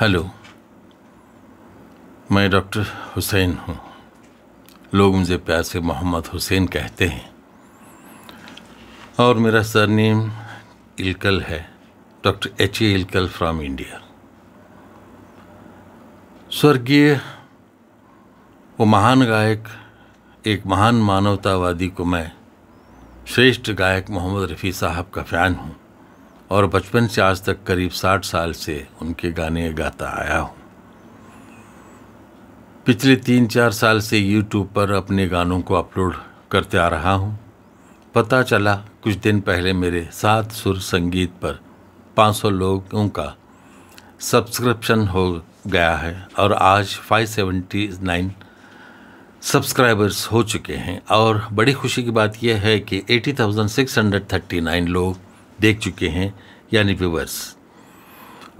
hello मैं doctor Hussain हूँ लोग मुझे प्यार से मोहम्मद हुसैन कहते हैं और मेरा सरनेम इलकल है doctor H A Ilkal from India स्वर्गीय वो महान गायक एक महान मानवतावादी को मैं श्रेष्ठ गायक मोहम्मद रफ़ी साहब का फ़ैन हूँ और बचपन से आज तक करीब साठ साल से उनके गाने गाता आया हूँ पिछले तीन चार साल से यूट्यूब पर अपने गानों को अपलोड करते आ रहा हूँ पता चला कुछ दिन पहले मेरे सात सुर संगीत पर 500 लोगों का सब्सक्रिप्शन हो गया है और आज 579 सब्सक्राइबर्स हो चुके हैं और बड़ी खुशी की बात यह है कि 80,639 लोग देख चुके हैं यानी व्यूवर्स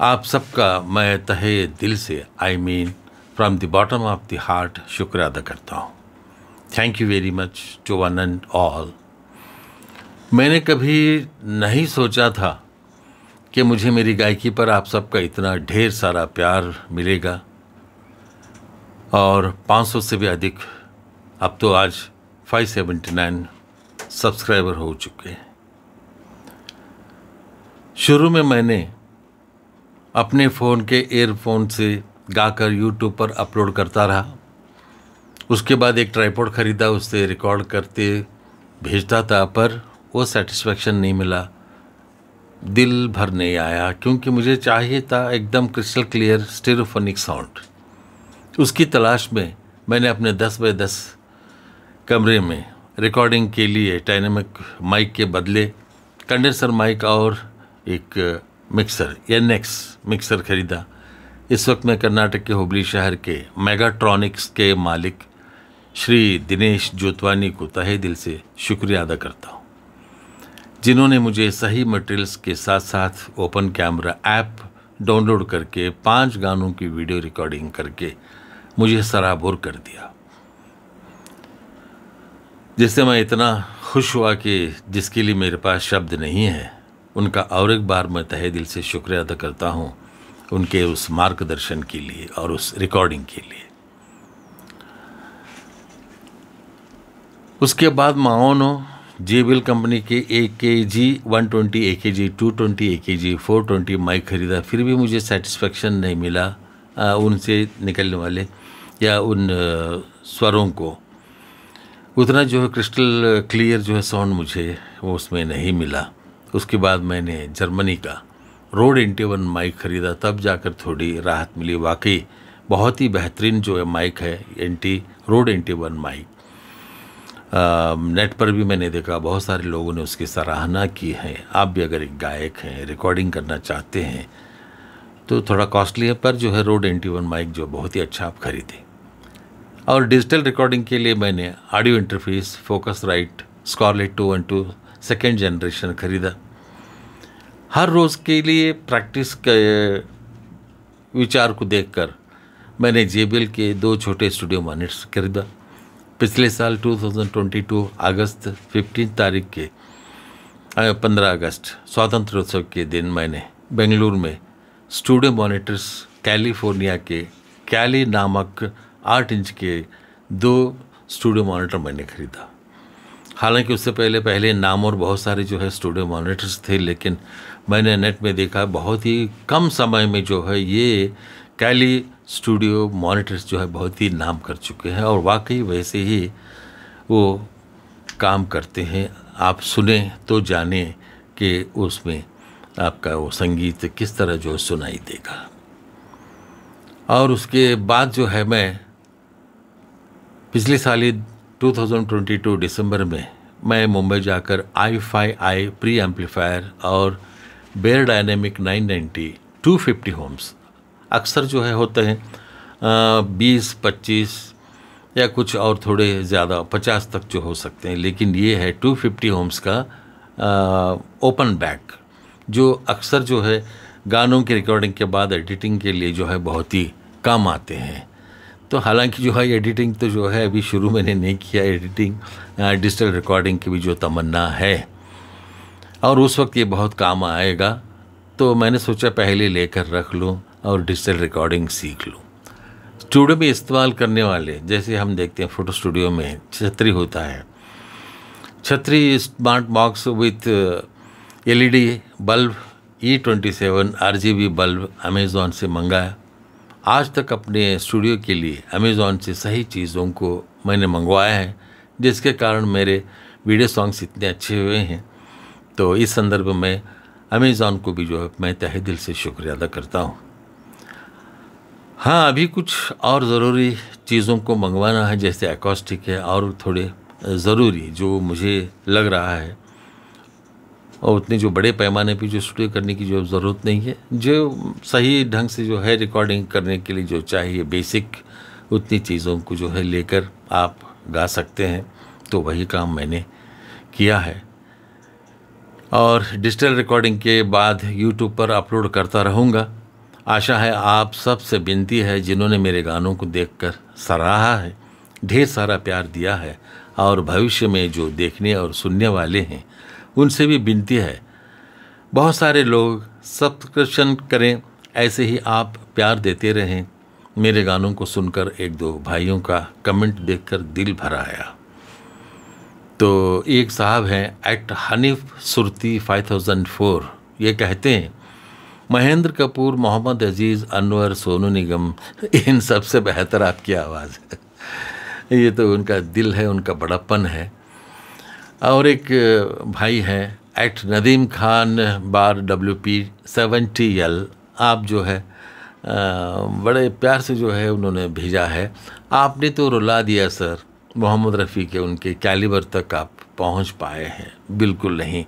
आप सबका मैं तहे दिल से I mean from the bottom of the heart शुक्र अदा करता हूँ thank you very much to one and all मैंने कभी नहीं सोचा था कि मुझे मेरी गायकी पर आप सबका इतना ढेर सारा प्यार मिलेगा और 500 से भी अधिक अब तो आज 579 सब्सक्राइबर हो चुके हैं शुरू में मैंने अपने फ़ोन के एयरफोन से गाकर यूट्यूब पर अपलोड करता रहा उसके बाद एक ट्राईपोड ख़रीदा उससे रिकॉर्ड करते भेजता था पर वो सेटिस्फेक्शन नहीं मिला दिल भर नहीं आया क्योंकि मुझे चाहिए था एकदम क्रिस्टल क्लियर स्टेरोफोनिक साउंड उसकी तलाश में मैंने अपने दस बाय दस कमरे में रिकॉर्डिंग के लिए डायनेमिक माइक के बदले कंडेंसर माइक और एक मिक्सर या नेक्स मिक्सर ख़रीदा इस वक्त मैं कर्नाटक के हुबली शहर के मेगाट्रॉनिक्स के मालिक श्री दिनेश जोतवानी को तहे दिल से शुक्रिया अदा करता हूँ जिन्होंने मुझे सही मटेरियल्स के साथ साथ ओपन कैमरा ऐप डाउनलोड करके पांच गानों की वीडियो रिकॉर्डिंग करके मुझे सराबोर कर दिया जिससे मैं इतना खुश हुआ कि जिसके लिए मेरे पास शब्द नहीं है उनका और एक बार मैं तहे दिल से शुक्रिया अदा करता हूँ उनके उस मार्गदर्शन के लिए और उस रिकॉर्डिंग के लिए उसके बाद माओनो जेबिल कंपनी के ए के जी वन ट्वेंटी ए के जी टू ट्वेंटी ए के जी फोर ट्वेंटी माइक खरीदा फिर भी मुझे सेटिस्फेक्शन नहीं मिला आ, उनसे निकलने वाले या उन आ, स्वरों को उतना जो है क्रिस्टल क्लियर जो है साउंड मुझे वो उसमें नहीं मिला उसके बाद मैंने जर्मनी का रोड इंटी वन माइक ख़रीदा तब जाकर थोड़ी राहत मिली वाकई बहुत ही बेहतरीन जो है माइक है NT Rode NT one mic net पर भी मैंने देखा बहुत सारे लोगों ने उसकी सराहना की है आप भी अगर एक गायक हैं रिकॉर्डिंग करना चाहते हैं तो थोड़ा कॉस्टली है पर जो है रोड एंटी वन माइक जो बहुत ही अच्छा आप खरीदें और डिजिटल रिकॉर्डिंग के लिए मैंने audio interface Focusrite Scarlett two one two second generation खरीदा हर रोज़ के लिए प्रैक्टिस के विचार को देखकर मैंने जे के दो छोटे स्टूडियो मॉनिटर्स खरीदा पिछले साल 2022 अगस्त 15 तारीख के 15 अगस्त स्वतंत्र उत्सव के दिन मैंने बेंगलुरु में स्टूडियो मॉनिटर्स कैलिफोर्निया के कैली नामक आठ इंच के दो स्टूडियो मॉनिटर मैंने खरीदा हालांकि उससे पहले पहले नाम और बहुत सारे जो है स्टूडियो मॉनिटर्स थे लेकिन मैंने नेट में देखा बहुत ही कम समय में जो है ये कैली स्टूडियो मॉनिटर्स जो है बहुत ही नाम कर चुके हैं और वाकई वैसे ही वो काम करते हैं आप सुने तो जाने कि उसमें आपका वो संगीत किस तरह जो सुनाई देगा और उसके बाद जो है मैं पिछले साल ही 2022 दिसंबर में मैं मुंबई जाकर iFi I preamplifier और बेयर डायनेमिक 990 250 होम्स अक्सर जो है होते हैं बीस पच्चीस या कुछ और थोड़े ज़्यादा पचास तक जो हो सकते हैं लेकिन ये है टू फिफ्टी होम्स का ओपन बैक जो अक्सर जो है गानों की रिकॉर्डिंग के बाद एडिटिंग के लिए जो है बहुत ही काम आते हैं तो हालांकि जो है एडिटिंग तो जो है अभी शुरू मैंने नहीं किया एडिटिंग डिजिटल रिकॉर्डिंग की भी जो तमन्ना है और उस वक्त ये बहुत काम आएगा तो मैंने सोचा पहले लेकर रख लूँ और डिजिटल रिकॉर्डिंग सीख लूँ स्टूडियो में इस्तेमाल करने वाले जैसे हम देखते हैं फ़ोटो स्टूडियो में छतरी होता है छतरी smart box with LED bulb E twenty seven R bulb Amazon से मंगाया आज तक अपने स्टूडियो के लिए अमेज़ॉन से सही चीज़ों को मैंने मंगवाया है जिसके कारण मेरे वीडियो सॉन्ग्स इतने अच्छे हुए हैं तो इस संदर्भ में अमेज़ॉन को भी जो है मैं तहे दिल से शुक्रिया अदा करता हूँ हाँ अभी कुछ और ज़रूरी चीज़ों को मंगवाना है जैसे एकॉस्टिक है और थोड़े ज़रूरी जो मुझे लग रहा है और उतने जो बड़े पैमाने पे जो स्टूडियो करने की जो ज़रूरत नहीं है जो सही ढंग से जो है रिकॉर्डिंग करने के लिए जो चाहिए बेसिक उतनी चीज़ों को जो है लेकर आप गा सकते हैं तो वही काम मैंने किया है और डिजिटल रिकॉर्डिंग के बाद यूट्यूब पर अपलोड करता रहूँगा आशा है आप सब से विनती है जिन्होंने मेरे गानों को देख सराहा है ढेर सारा प्यार दिया है और भविष्य में जो देखने और सुनने वाले हैं उनसे भी विनती है बहुत सारे लोग सब्सक्रिप्शन करें ऐसे ही आप प्यार देते रहें मेरे गानों को सुनकर एक दो भाइयों का कमेंट देखकर दिल भर आया तो एक साहब हैं एट हनीफ सुरती 5004 ये कहते हैं महेंद्र कपूर मोहम्मद अजीज़ अनवर सोनू निगम इन सबसे बेहतर आपकी आवाज़ है ये तो उनका दिल है उनका बड़ापन है और एक भाई है एक्ट नदीम खान बार डब्ल्यू पी सेवेंटी एल आप जो है बड़े प्यार से जो है उन्होंने भेजा है आपने तो रुला दिया सर मोहम्मद रफ़ी के उनके कैलिबर तक आप पहुंच पाए हैं बिल्कुल नहीं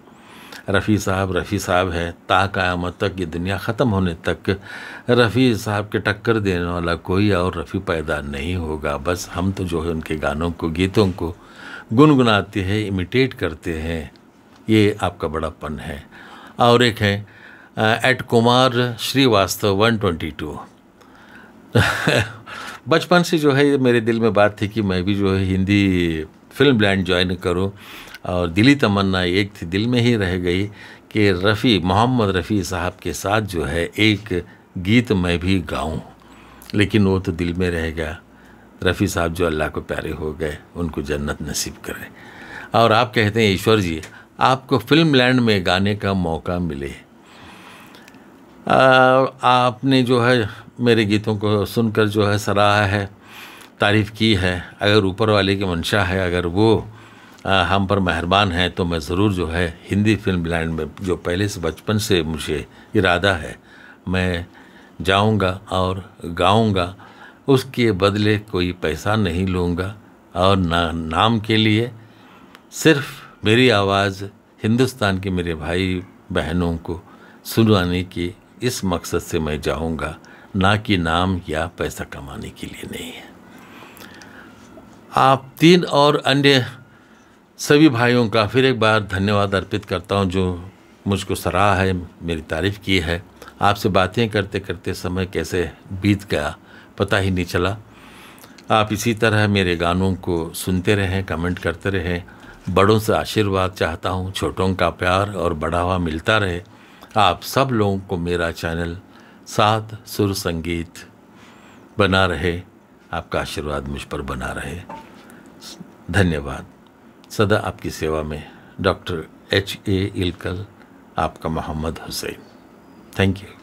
रफ़ी साहब रफ़ी साहब है ताक़ामत तक ये दुनिया ख़त्म होने तक रफ़ी साहब के टक्कर देने वाला कोई और रफ़ी पैदा नहीं होगा बस हम तो जो है उनके गानों को गीतों को गुनगुनाते हैं इमिटेट करते हैं ये आपका बड़ापन है और एक है एट कुमार श्रीवास्तव 122 बचपन से जो है ये मेरे दिल में बात थी कि मैं भी जो है हिंदी फिल्म लैंड ज्वाइन करूं और दिली तमन्ना एक थी दिल में ही रह गई कि रफ़ी मोहम्मद रफ़ी साहब के साथ जो है एक गीत मैं भी गाऊं लेकिन वो तो दिल में रह गया रफ़ी साहब जो अल्लाह को प्यारे हो गए उनको जन्नत नसीब करें और आप कहते हैं ईश्वर जी आपको फिल्म लैंड में गाने का मौका मिले आ, आपने जो है मेरे गीतों को सुनकर जो है सराहा है तारीफ़ की है अगर ऊपर वाले की मंशा है अगर वो आ, हम पर मेहरबान हैं तो मैं ज़रूर जो है हिंदी फिल्म लैंड में जो पहले से बचपन से मुझे इरादा है मैं जाऊंगा और गाऊंगा उसके बदले कोई पैसा नहीं लूँगा और ना नाम के लिए सिर्फ मेरी आवाज़ हिंदुस्तान के मेरे भाई बहनों को सुनवाने के इस मकसद से मैं जाऊँगा ना कि नाम या पैसा कमाने के लिए नहीं है आप तीन और अन्य सभी भाइयों का फिर एक बार धन्यवाद अर्पित करता हूँ जो मुझको सराहा है मेरी तारीफ़ की है आपसे बातें करते करते समय कैसे बीत गया पता ही नहीं चला आप इसी तरह मेरे गानों को सुनते रहें कमेंट करते रहें बड़ों से आशीर्वाद चाहता हूँ छोटों का प्यार और बढ़ावा मिलता रहे आप सब लोगों को मेरा चैनल सात सुर संगीत बना रहे आपका आशीर्वाद मुझ पर बना रहे धन्यवाद सदा आपकी सेवा में डॉक्टर एच ए इलकल आपका मोहम्मद हुसैन थैंक यू